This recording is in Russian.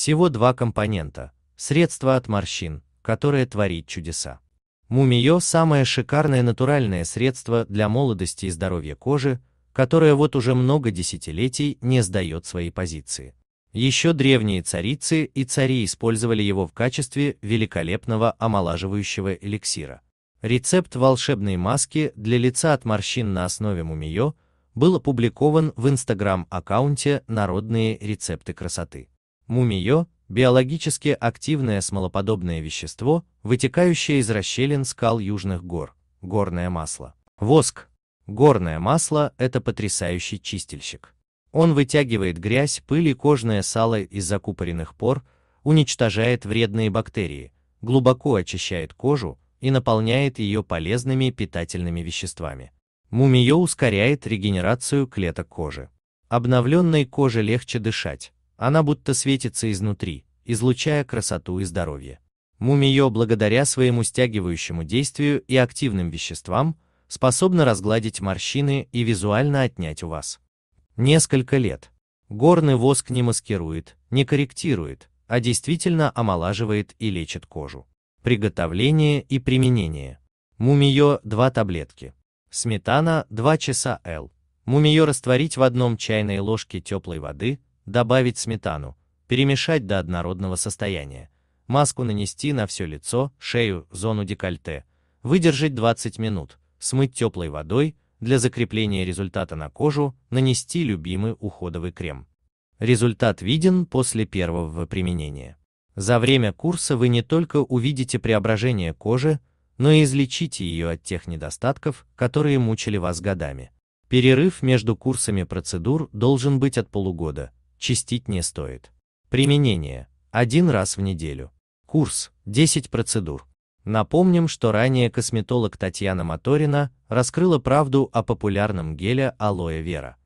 Всего два компонента – средство от морщин, которое творит чудеса. Мумиё – самое шикарное натуральное средство для молодости и здоровья кожи, которое вот уже много десятилетий не сдает свои позиции. Еще древние царицы и цари использовали его в качестве великолепного омолаживающего эликсира. Рецепт волшебной маски для лица от морщин на основе мумиё был опубликован в инстаграм-аккаунте «Народные рецепты красоты» мумиё – биологически активное смолоподобное вещество, вытекающее из расщелин скал южных гор, горное масло. Воск. Горное масло – это потрясающий чистильщик. Он вытягивает грязь, пыль и кожное сало из закупоренных пор, уничтожает вредные бактерии, глубоко очищает кожу и наполняет ее полезными питательными веществами. Мумиё ускоряет регенерацию клеток кожи. Обновленной коже легче дышать, она будто светится изнутри, излучая красоту и здоровье. Мумиё благодаря своему стягивающему действию и активным веществам способна разгладить морщины и визуально отнять у вас. Несколько лет. Горный воск не маскирует, не корректирует, а действительно омолаживает и лечит кожу. Приготовление и применение. Мумиё 2 таблетки. Сметана 2 часа Л. Мумиё растворить в одном чайной ложке теплой воды, добавить сметану, перемешать до однородного состояния, маску нанести на все лицо, шею, зону декольте, выдержать 20 минут, смыть теплой водой, для закрепления результата на кожу нанести любимый уходовый крем. Результат виден после первого применения. За время курса вы не только увидите преображение кожи, но и излечите ее от тех недостатков, которые мучили вас годами. Перерыв между курсами процедур должен быть от полугода чистить не стоит. Применение. Один раз в неделю. Курс. 10 процедур. Напомним, что ранее косметолог Татьяна Моторина раскрыла правду о популярном геле алоэ вера.